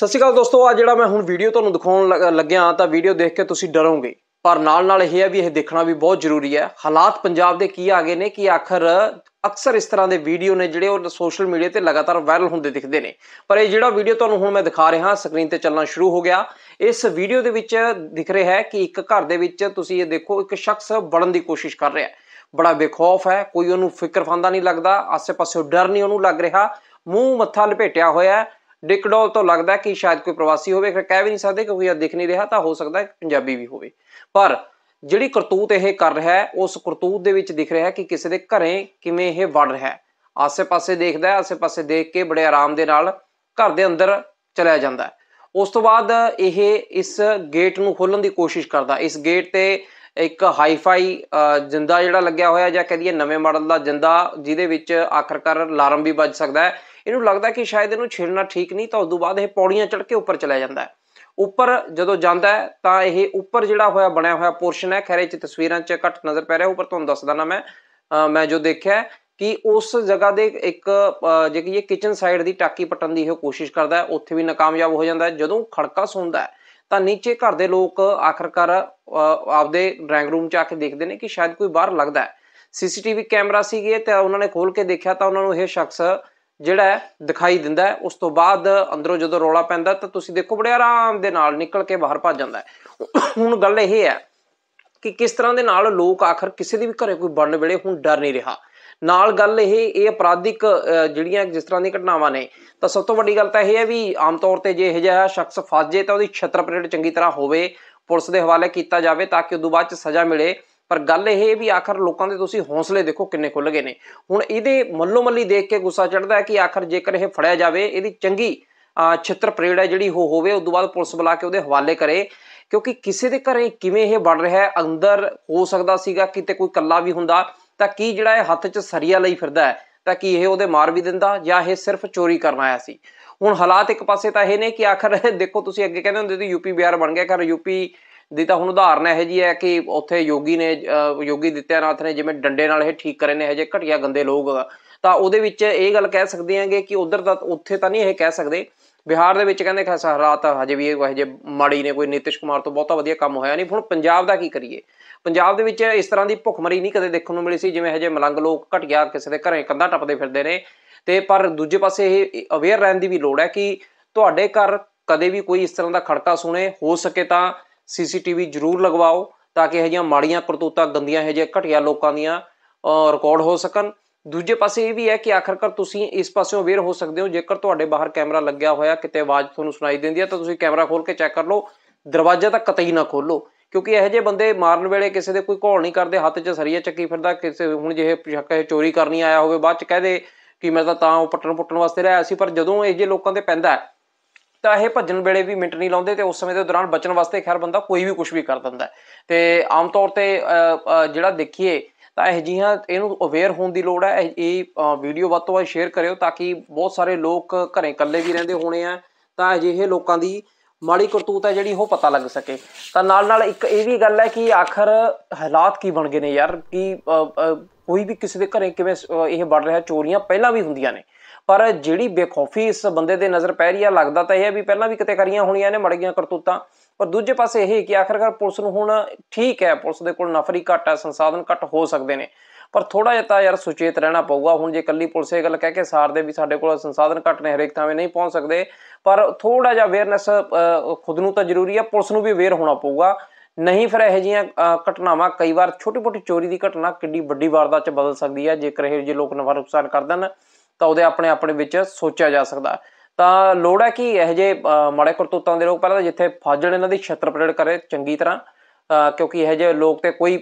ਸਤਿ ਸ਼੍ਰੀ ਅਕਾਲ ਦੋਸਤੋ ਆ ਜਿਹੜਾ ਮੈਂ ਹੁਣ ਵੀਡੀਓ ਤੁਹਾਨੂੰ ਦਿਖਾਉਣ ਲੱਗਿਆ ਤਾਂ ਵੀਡੀਓ ਦੇਖ ਕੇ ਤੁਸੀਂ ਡਰੋਗੇ ਪਰ ਨਾਲ ਨਾਲ ਇਹ ਹੈ ਵੀ ਇਹ ਦੇਖਣਾ ਵੀ ਬਹੁਤ ਜ਼ਰੂਰੀ ਹੈ ਹਾਲਾਤ ਪੰਜਾਬ ਦੇ ਕੀ ਆ ਗਏ ਨੇ ਕਿ ਆਖਰ ਅਕਸਰ ਇਸ ਤਰ੍ਹਾਂ ਦੇ ਵੀਡੀਓ ਨੇ ਜਿਹੜੇ ਉਹ ਸੋਸ਼ਲ ਮੀਡੀਆ ਤੇ ਲਗਾਤਾਰ ਵਾਇਰਲ ਹੁੰਦੇ ਦਿਖਦੇ ਨੇ ਪਰ ਇਹ ਜਿਹੜਾ ਵੀਡੀਓ ਤੁਹਾਨੂੰ ਹੁਣ ਮੈਂ ਦਿਖਾ ਰਿਹਾ ਸਕਰੀਨ ਤੇ ਚੱਲਣਾ ਸ਼ੁਰੂ ਹੋ ਗਿਆ ਇਸ ਵੀਡੀਓ ਦੇ ਵਿੱਚ ਦਿਖ ਰਿਹਾ ਹੈ ਕਿ ਇੱਕ ਘਰ ਦੇ ਵਿੱਚ ਤੁਸੀਂ ਇਹ ਦੇਖੋ ਇੱਕ ਸ਼ਖਸ ਵੜਨ ਦੀ ਕੋਸ਼ਿਸ਼ ਕਰ ਰਿਹਾ ਹੈ ਬੜਾ ਬੇਖੌਫ ਹੈ ਕੋਈ ਉਹਨੂੰ ਫਿਕਰ ਨਹੀਂ ਲੱਗਦਾ ਆਸੇ-ਪਾਸੇ ਡਰ ਨਹੀਂ ਉਹਨੂੰ ਲੱਗ ਰਿਹਾ ਮੂੰਹ ਮੱਥਾ ਲਪੇਟਿਆ ਹੋਇਆ ਹੈ ਡਿਕਡੋਲ ਤੋਂ ਲੱਗਦਾ ਕਿ ਸ਼ਾਇਦ ਕੋਈ ਪ੍ਰਵਾਸੀ ਹੋਵੇ ਫਿਰ ਕਹਿ ਵੀ ਨਹੀਂ ਸਕਦੇ ਕਿਉਂਕਿ ਇਹ ਦਿਖ ਨਹੀਂ ਰਿਹਾ ਤਾਂ ਹੋ ਸਕਦਾ ਪੰਜਾਬੀ ਵੀ ਹੋਵੇ ਪਰ ਜਿਹੜੀ ਕਰਤੂਤ ਇਹ ਕਰ ਰਿਹਾ ਹੈ ਉਸ ਕਰਤੂਤ ਦੇ ਵਿੱਚ ਦਿਖ ਰਿਹਾ ਹੈ ਕਿ ਕਿਸੇ ਦੇ ਘਰੇ ਕਿਵੇਂ ਇਹ ਵੜ ਰਿਹਾ ਹੈ ਆਸੇ-ਪਾਸੇ ਦੇਖਦਾ ਹੈ ਆਸੇ-ਪਾਸੇ ਦੇਖ ਕੇ ਬੜੇ ਆਰਾਮ ਦੇ ਨਾਲ ਘਰ ਦੇ ਅੰਦਰ ਚਲਾ ਜਾਂਦਾ ਹੈ ਉਸ ਤੋਂ ਬਾਅਦ ਇਹ ਇਸ ਗੇਟ ਨੂੰ ਖੋਲਣ ਦੀ ਕੋਸ਼ਿਸ਼ ਕਰਦਾ ਇਸ ਗੇਟ ਤੇ ਇੱਕ ਹਾਈਫਾਈ ਜਿੰਦਾ ਜਿਹੜਾ ਲੱਗਿਆ ਹੋਇਆ ਜਾਂ ਕਹਦੀਏ ਨਵੇਂ ਮਾਡਲ ਦਾ ਜਿੰਦਾ ਜਿਹਦੇ ਵਿੱਚ ਆਖਰਕਾਰ ਅਲਾਰਮ ਵੀ ਵੱਜ ਸਕਦਾ ਹੈ ਇਹਨੂੰ ਲੱਗਦਾ ਕਿ ਸ਼ਾਇਦ ਇਹਨੂੰ ਛੇੜਨਾ ਠੀਕ ਨਹੀਂ ਤਾਂ ਉਸ ਤੋਂ ਬਾਅਦ ਇਹ ਪੌੜੀਆਂ ਚੜ ਕੇ ਉੱਪਰ ਚਲਾ ਜਾਂਦਾ ਹੈ ਉੱਪਰ ਜਦੋਂ ਜਾਂਦਾ ਹੈ ਤਾਂ ਇਹ ਉੱਪਰ ਜਿਹੜਾ ਹੋਇਆ ਬਣਿਆ ਹੋਇਆ ਪੋਰਸ਼ਨ ਹੈ ਖੈਰੇ ਚ ਤਸਵੀਰਾਂ ਚ ਘੱਟ ਨਜ਼ਰ ਪੈ ਰਿਹਾ ਉੱਪਰ ਤੁਹਾਨੂੰ ਦੱਸਦਾ ਨਾ ਮੈਂ ਮੈਂ ਜੋ ਦੇਖਿਆ ਕਿ ਉਸ ਜਗ੍ਹਾ ਦੇ ਇੱਕ ਜੇ ਕਿ ਇਹ ਕਿਚਨ ਸਾਈਡ ਦੀ ਟਾਕੀ ਪਟਣ ਦੀ ਇਹ ਕੋਸ਼ਿਸ਼ ਕਰਦਾ ਹੈ ਉੱਥੇ ਵੀ ਨਾਕਾਮਯਾਬ ਹੋ ਜਾਂਦਾ ਹੈ ਜਦੋਂ ਖੜਕਾ ਸੁਣਦਾ ਹੈ ਤਾਂ ਨੀਚੇ ਘਰ ਦੇ ਲੋਕ ਆਖਰਕਾਰ ਆਪਦੇ ਡਰਾਇੰਗ ਰੂਮ ਚ ਆ ਕੇ ਦੇਖਦੇ ਨੇ ਕਿ ਸ਼ਾਇਦ ਕੋਈ ਬਾਹਰ ਲੱਗਦਾ ਹੈ ਸੀਸੀਟੀਵੀ ਕੈਮਰਾ ਸੀਗੇ ਤੇ ਉਹਨਾਂ ਨੇ ਖੋਲ ਕੇ ਦੇਖਿਆ ਤਾਂ ਉਹਨਾਂ ਨੂੰ ਇਹ ਸ਼ਖਸ ਜਿਹੜਾ ਦਿਖਾਈ ਦਿੰਦਾ ਉਸ ਤੋਂ ਬਾਅਦ ਅੰਦਰੋਂ ਜਦੋਂ ਰੋਲਾ ਪੈਂਦਾ ਤਾਂ ਤੁਸੀਂ ਦੇਖੋ ਬੜੇ ਆਰਾਮ ਦੇ ਨਾਲ ਨਿਕਲ ਕੇ ਬਾਹਰ ਭੱਜ ਜਾਂਦਾ ਹੁਣ ਗੱਲ ਇਹ ਹੈ ਕਿ ਕਿਸ ਤਰ੍ਹਾਂ ਦੇ ਨਾਲ ਲੋਕ ਆਖਰ ਕਿਸੇ ਦੀ ਵੀ ਘਰੇ ਕੋਈ ਬਣਨ ਵੇਲੇ ਹੁਣ ਡਰ ਨਹੀਂ ਰਿਹਾ ਨਾਲ ਗੱਲ ਇਹ ਇਹ ਅਪਰਾਧਿਕ ਜਿਹੜੀਆਂ ਜਿਸ ਤਰ੍ਹਾਂ ਦੀਆਂ ਘਟਨਾਵਾਂ ਨੇ ਤਾਂ ਸਭ ਤੋਂ ਵੱਡੀ ਗੱਲ ਤਾਂ ਇਹ ਹੈ ਵੀ ਆਮ ਤੌਰ ਤੇ ਜੇ ਇਹ ਜਿਹਾ ਸ਼ਖਸ ਫਸ ਜੇ ਤਾਂ ਉਹਦੀ ਛਤਰ ਪਰੇਡ ਚੰਗੀ ਤਰ੍ਹਾਂ ਹੋਵੇ ਪੁਲਿਸ ਦੇ ਹਵਾਲੇ ਕੀਤਾ ਜਾਵੇ ਤਾਂ ਕਿ ਉਦੋਂ ਬਾਅਦ ਚ ਸਜ਼ਾ ਮਿਲੇ ਪਰ ਗੱਲ ਇਹ ਵੀ ਆਖਰ ਲੋਕਾਂ ਦੇ ਤੁਸੀਂ ਹੌਸਲੇ ਦੇਖੋ ਕਿੰਨੇ ਖੁੱਲ ਗਏ ਨੇ ਹੁਣ ਇਹਦੇ ਮੱਲੋ ਮੱਲੀ ਦੇਖ ਕੇ ਗੁੱਸਾ ਚੜਦਾ ਹੈ ਕਿ ਆਖਰ ਜੇਕਰ ਇਹ ਫੜਿਆ ਜਾਵੇ ਇਹਦੀ ਚੰਗੀ ਛਿੱਤਰ ਪਰੇਡ ਹੈ ਜਿਹੜੀ ਹੋ ਹੋਵੇ ਉਸ ਤੋਂ ਬਾਅਦ ਪੁਲਿਸ ਬੁਲਾ ਕੇ ਉਹਦੇ ਹਵਾਲੇ ਕਰੇ ਕਿਉਂਕਿ ਕਿਸੇ ਦੇ ਘਰੇ ਕਿਵੇਂ ਇਹ ਵੱਢ ਰਿਹਾ ਹੈ ਅੰਦਰ ਹੋ ਸਕਦਾ ਸੀਗਾ ਕਿਤੇ ਕੋਈ ਕੱਲਾ ਵੀ ਹੁੰਦਾ ਤਾਂ ਕੀ ਜਿਹੜਾ ਇਹ ਹੱਥ 'ਚ ਸਰੀਆ ਲਈ ਫਿਰਦਾ ਹੈ ਤਾਂ ਕੀ ਇਹ ਉਹਦੇ ਮਾਰ ਵੀ ਦਿੰਦਾ ਜਾਂ ਇਹ ਸਿਰਫ ਚੋਰੀ ਕਰਨ ਆਇਆ ਸੀ ਹੁਣ ਹਾਲਾਤ ਇੱਕ ਪਾਸੇ ਤਾਂ ਇਹ ਨੇ ਕਿ ਆਖਰ ਦੇਖੋ ਤੁਸੀਂ ਅੱਗੇ ਕਹਿੰਦੇ ਹੁੰਦੇ ਸੀ ਯੂਪੀ ਬਿਹਾਰ ਬਣ ਗਿਆ ਕਰ ਯੂਪੀ ਦੀ ਤਾਂ ਹੁਣ ਉਦਾਹਰਨ ਇਹ ਜੀ ਹੈ ਕਿ ਉੱਥੇ ਯੋਗੀ ਨੇ ਯੋਗੀ ਦਿੱਤਿਆਨਾਥ ਨੇ ਜਿਵੇਂ ਡੰਡੇ ਨਾਲ ਇਹ ਠੀਕ ਕਰੇ ਨੇ ਹਜੇ ਘਟਿਆ ਗੰਦੇ ਲੋਕ ਤਾਂ ਉਹਦੇ ਵਿੱਚ ਇਹ ਗੱਲ ਕਹਿ ਸਕਦੇ ਆਂਗੇ ਕਿ ਉਧਰ ਤਾਂ ਉੱਥੇ ਤਾਂ ਨਹੀਂ ਇਹ ਕਹਿ ਸਕਦੇ ਬਿਹਾਰ ਦੇ ਵਿੱਚ ਕਹਿੰਦੇ ਖਾਸ ਹਾਲਾਤ ਹਜੇ ਵੀ ਇਹ ਜੇ ਮਾੜੀ ਨੇ ਕੋਈ ਨਿਤਿਸ਼ ਕੁਮਾਰ ਤੋਂ ਬਹੁਤਾ ਵਧੀਆ ਕੰਮ ਹੋਇਆ ਨਹੀਂ ਹੁਣ ਪੰਜਾਬ ਦਾ ਕੀ ਕਰੀਏ ਪੰਜਾਬ ਦੇ ਵਿੱਚ ਇਸ ਤਰ੍ਹਾਂ ਦੀ ਭੁੱਖਮਰੀ ਨਹੀਂ ਕਦੇ ਦੇਖਣ ਨੂੰ ਮਿਲੀ ਸੀ ਜਿਵੇਂ ਹਜੇ ਮਲੰਗ ਲੋਕ ਘਟਿਆ ਕਿਸੇ ਦੇ ਘਰੇ ਕੰਧਾ ਟੱਪਦੇ ਫਿਰਦੇ ਨੇ ਤੇ ਪਰ ਦੂਜੇ ਪਾਸੇ ਇਹ ਅਵੇਅਰ ਰਹਿਣ ਦੀ ਵੀ ਲੋੜ ਹੈ ਕਿ ਤੁਹਾਡੇ ਘਰ ਕਦੇ ਵੀ ਕੋਈ ਇਸ ਤਰ੍ਹਾਂ ਦਾ ਖੜਕਾ ਸੁਣੇ ਹੋ ਸਕੇ ਤਾਂ ਸੀਸੀਟੀਵੀ ਜ਼ਰੂਰ ਲਗਵਾਓ ਤਾਂ ਕਿ ਇਹ ਜੀਆਂ ਮਾੜੀਆਂ ਕਰਤੂਤਾਂ ਗੰਦੀਆਂ ਇਹ ਜੇ ਘਟਿਆ ਲੋਕਾਂ ਦੀਆਂ ਰਿਕਾਰਡ ਹੋ ਸਕਣ ਦੂਜੇ ਪਾਸੇ ਇਹ ਵੀ ਹੈ ਕਿ ਆਖਰਕਾਰ ਤੁਸੀਂ ਇਸ ਪਾਸਿਓਂ ਅਵੇਅਰ ਹੋ ਸਕਦੇ ਹੋ ਜੇਕਰ ਤੁਹਾਡੇ ਬਾਹਰ ਕੈਮਰਾ ਲੱਗਿਆ ਹੋਇਆ ਕਿਤੇ ਆਵਾਜ਼ ਤੁਹਾਨੂੰ ਸੁਣਾਈ ਦਿੰਦੀ ਹੈ ਤਾਂ ਤੁਸੀਂ ਕੈਮਰਾ ਖੋਲ ਕੇ ਚੈੱਕ ਕਰ ਲਓ ਦਰਵਾਜ਼ਾ ਤਾਂ ਕਤਈ ਨਾ ਖੋਲੋ ਕਿਉਂਕਿ ਇਹ ਜੇ ਬੰਦੇ ਮਾਰਨ ਵੇਲੇ ਕਿਸੇ ਦੇ ਕੋਈ ਘੋਲ ਨਹੀਂ ਕਰਦੇ ਹੱਥ 'ਚ ਸਰੀਆ ਚੱਕੀ ਫਿਰਦਾ ਕਿਸੇ ਹੁਣ ਜਿਹੇ ਸ਼ੱਕ ਇਹ ਚੋਰੀ ਕਰਨੀ ਆਇਆ ਹੋਵੇ ਬਾਅਦ 'ਚ ਕਹਦੇ ਕਿ ਮੈਂ ਤਾਂ ਤਾਂ ਉਹ ਪੱਟਣ ਪੁੱਟਣ ਵਾਸਤੇ ਰਿਹਾ ਸੀ ਪਰ ਜਦੋਂ ਇਹ ਜੇ ਲੋਕਾਂ ਤੇ ਪੈਂਦਾ ਤਾਂ ਇਹ ਭੱਜਣ ਵੇਲੇ ਵੀ ਮਿੰਟ ਨਹੀਂ ਲਾਉਂਦੇ ਤੇ ਉਸ ਸਮੇਂ ਦੇ ਦੌਰਾਨ ਬਚਣ ਵਾਸਤੇ ਖੈਰ ਬੰਦਾ ਕੋਈ ਵੀ ਕੁਝ ਵੀ ਕਰ ਦਿੰਦਾ ਤੇ ਆਮ ਤੌਰ ਤੇ ਜਿਹੜਾ ਦੇਖੀਏ ਤਾਂ ਇਹ ਜੀਆਂ ਇਹਨੂੰ ਅਵੇਅਰ ਹੋਣ ਦੀ ਲੋੜ ਹੈ ਇਹ ਵੀਡੀਓ ਵੱਧ ਤੋਂ ਵੱਧ ਸ਼ੇਅਰ ਕਰਿਓ ਤਾਂ ਕਿ ਬਹੁਤ ਸਾਰੇ ਲੋਕ ਘਰੇ ਇਕੱਲੇ ਵੀ ਰਹਿੰਦੇ ਹੋਣੇ ਆ ਤਾਂ ਅਜਿਹੇ ਲੋਕਾਂ ਦੀ ਮਾੜੀ ਕਰਤੂਤ ਹੈ ਜਿਹੜੀ ਉਹ ਪਤਾ ਲੱਗ ਸਕੇ ਤਾਂ ਨਾਲ ਨਾਲ ਇੱਕ ਇਹ ਵੀ ਗੱਲ ਹੈ ਕਿ ਆਖਰ ਹਾਲਾਤ ਕੀ ਬਣ ਗਏ ਨੇ ਯਾਰ ਕਿ ਕੋਈ ਵੀ ਕਿਸੇ ਦੇ ਘਰੇ ਕਿਵੇਂ ਇਹ ਵੱਢ ਰਿਹਾ ਚੋਰੀਆਂ ਪਹਿਲਾਂ ਵੀ ਹੁੰਦੀਆਂ ਨੇ ਪਰ ਜਿਹੜੀ ਬੇਖੌਫੀ ਇਸ ਬੰਦੇ ਦੇ ਨਜ਼ਰ ਪੈ ਰਹੀ ਆ ਲੱਗਦਾ ਤਾਂ ਇਹ ਹੈ ਵੀ ਪਹਿਲਾਂ ਵੀ ਕਿਤੇ ਕਰੀਆਂ ਹੋਣੀਆਂ ਨੇ ਮੜਗੀਆਂ ਕਰਤੂਤਾਂ ਪਰ ਦੂਜੇ ਪਾਸੇ ਇਹ ਕਿ ਆਖਰਕਾਰ ਪੁਲਿਸ ਨੂੰ ਹੁਣ ਠੀਕ ਹੈ ਪੁਲਿਸ ਦੇ ਕੋਲ ਨਫਰੀ ਘੱਟ ਹੈ ਸੰਸਾਧਨ ਘੱਟ ਹੋ ਸਕਦੇ ਨੇ ਪਰ ਥੋੜਾ ਜਿਹਾ ਤਾਂ ਯਾਰ ਸੁਚੇਤ ਰਹਿਣਾ ਪਊਗਾ ਹੁਣ ਜੇ ਕੱਲੀ ਪੁਲਿਸ ਇਹ ਗੱਲ ਕਹਿ ਕੇ ਸਾਰ ਦੇ ਵੀ ਸਾਡੇ ਕੋਲ ਸੰਸਾਧਨ ਘੱਟ ਨੇ ਹਰੇਕ ਥਾਵੇਂ ਨਹੀਂ ਪਹੁੰਚ ਸਕਦੇ ਪਰ ਥੋੜਾ ਜਿਹਾ ਅਵੇਅਰਨੈਸ ਖੁਦ ਨੂੰ ਤਾਂ ਜ਼ਰੂਰੀ ਹੈ ਪੁਲਿਸ ਨੂੰ ਵੀ ਅਵੇਅਰ ਹੋਣਾ ਪਊਗਾ ਨਹੀਂ ਫਿਰ ਇਹ ਜੀਆਂ ਘਟਨਾਵਾਂ ਕਈ ਵਾਰ ਛੋਟੀ-ਮੋਟੀ ਚੋਰੀ ਦੀ ਘਟਨਾ ਕਿੰਨੀ ਵੱਡੀ ਵਾਰਦਾਤ 'ਚ ਬਦਲ ਸਕਦੀ ਹੈ ਜੇਕਰ ਇਹ ਜੇ ਲੋਕ ਨਫਰ ਨੁਕਸਾਨ ਕਰ ਤਾਂ ਉਹਦੇ ਆਪਣੇ ਆਪਣੇ ਵਿੱਚ ਸੋਚਿਆ ਜਾ ਸਕਦਾ ਤਾਂ ਲੋੜ ਹੈ ਕਿ ਇਹ ਜੇ ਮਾੜੇ ਕਰਤੂਤਾਂ ਦੇ ਲੋਕ ਪਹਿਲਾਂ ਤਾਂ ਜਿੱਥੇ ਫਾਜਲ ਇਹਨਾਂ ਦੀ ਛਤਰ ਪਰੇਡ ਕਰੇ ਚੰਗੀ ਤਰ੍ਹਾਂ ਕਿਉਂਕਿ ਇਹ ਜੇ ਲੋਕ ਤੇ ਕੋਈ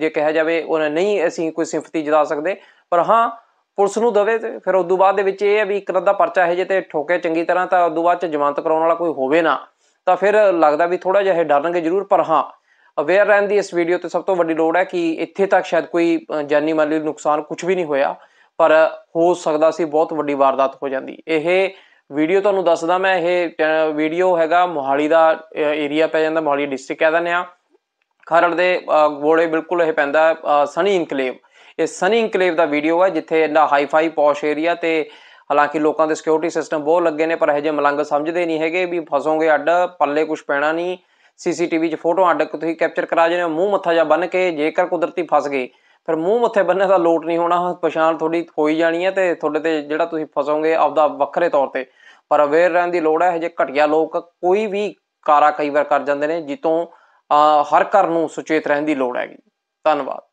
ਜੇ ਕਿਹਾ ਜਾਵੇ ਉਹਨਾਂ ਨਹੀਂ ਅਸੀਂ ਕੋਈ ਸਿੰਪਥੀ ਜਦਾ ਸਕਦੇ ਪਰ ਹਾਂ ਪੁਲਿਸ ਨੂੰ ਦਵੇ ਤੇ ਫਿਰ ਉਸ ਤੋਂ ਬਾਅਦ ਦੇ ਵਿੱਚ ਇਹ ਹੈ ਵੀ ਇੱਕ ਰੱਦਾ ਪਰਚਾ ਇਹ ਜੇ ਤੇ ਠੋਕੇ ਚੰਗੀ ਤਰ੍ਹਾਂ ਤਾਂ ਉਸ ਤੋਂ ਬਾਅਦ ਚ ਜ਼ਮਾਨਤ ਕਰਾਉਣ ਵਾਲਾ ਕੋਈ ਹੋਵੇ ਨਾ ਤਾਂ ਫਿਰ ਲੱਗਦਾ ਵੀ ਥੋੜਾ ਜਿਹਾ ਇਹ ਡਰਨਗੇ ਜ਼ਰੂਰ ਪਰ ਹਾਂ ਅਵੇਅਰ ਰਹਿਣ ਦੀ ਇਸ ਵੀਡੀਓ ਤੇ ਸਭ ਤੋਂ ਵੱਡੀ ਲੋੜ ਹੈ ਕਿ ਇੱਥੇ ਤੱਕ ਸ਼ਾਇਦ ਕੋਈ ਜਾਨੀ ਮਾਲੀ ਨੁਕਸਾਨ ਕੁਝ ਵੀ ਨਹੀਂ ਹੋਇਆ ਪਰ ਹੋ ਸਕਦਾ ਸੀ ਬਹੁਤ ਵੱਡੀ ਵਾਰਦਾਤ ਹੋ ਜਾਂਦੀ ਇਹ ਵੀਡੀਓ ਤੁਹਾਨੂੰ ਦੱਸਦਾ ਮੈਂ ਇਹ ਵੀਡੀਓ ਹੈਗਾ ਮੋਹਾਲੀ ਦਾ ਏਰੀਆ ਪੈ ਜਾਂਦਾ ਮੋਹਾਲੀ ਡਿਸਟ੍ਰਿਕਟ ਕਹਿ ਦਿੰਦੇ ਆ ਖਰੜ ਦੇ ਗੋਲੇ ਬਿਲਕੁਲ ਇਹ ਪੈਂਦਾ ਸਨੀ ਇਨਕਲੇਵ ਇਹ ਸਨੀ ਇਨਕਲੇਵ ਦਾ ਵੀਡੀਓ ਹੈ ਜਿੱਥੇ ਇੰਨਾ ਹਾਈਫਾਈ ਪੌਸ਼ ਏਰੀਆ ਤੇ ਹਾਲਾਂਕਿ ਲੋਕਾਂ ਦੇ ਸਿਕਿਉਰਿਟੀ ਸਿਸਟਮ ਬਹੁਤ ਲੱਗੇ ਨੇ ਪਰ ਇਹ ਜੇ ਮਲੰਗ ਸਮਝਦੇ ਨਹੀਂ ਹੈਗੇ ਵੀ ਫਸੋਗੇ ਅੱਡ ਪੱਲੇ ਕੁਝ ਪੈਣਾ ਨਹੀਂ ਸੀਸੀਟੀਵੀ 'ਚ ਫੋਟੋ ਅੱਡ ਤੁਸੀਂ ਕੈਪਚਰ ਕਰਾ ਜਨੇ ਮੂੰਹ ਮੱਥਾ ਜਾਂ ਬੰਨ ਕੇ ਜੇਕਰ ਕੁਦਰਤੀ ਫਸ ਗਏ ਫਿਰ ਮੂੰਹ ਮੱਥੇ ਬੰਨੇ ਦਾ ਲੋਟ ਨਹੀਂ ਹੋਣਾ ਪਛਾਣ ਤੁਹਾਡੀ ਹੋਈ ਜਾਣੀ ਹੈ ਤੇ ਤੁਹਾਡੇ ਤੇ ਜਿਹੜਾ ਤੁਸੀਂ ਫਸੋਗੇ ਆਪਦਾ ਵੱਖਰੇ ਤੌਰ ਤੇ ਪਰ ਅਵੇਅਰ ਰਹਿਣ ਦੀ ਲੋੜ ਹੈ ਜੇ ਘਟਿਆ ਲੋਕ ਕੋਈ ਵੀ ਕਾਰਾ ਕਈ ਵਾਰ ਕਰ ਜਾਂਦੇ ਨੇ ਜਿੱਤੋਂ ਹਰ ਘਰ ਨੂੰ ਸੁਚੇਤ ਰਹਿਣ ਦੀ ਲੋੜ ਹੈਗੀ ਧੰਨਵਾਦ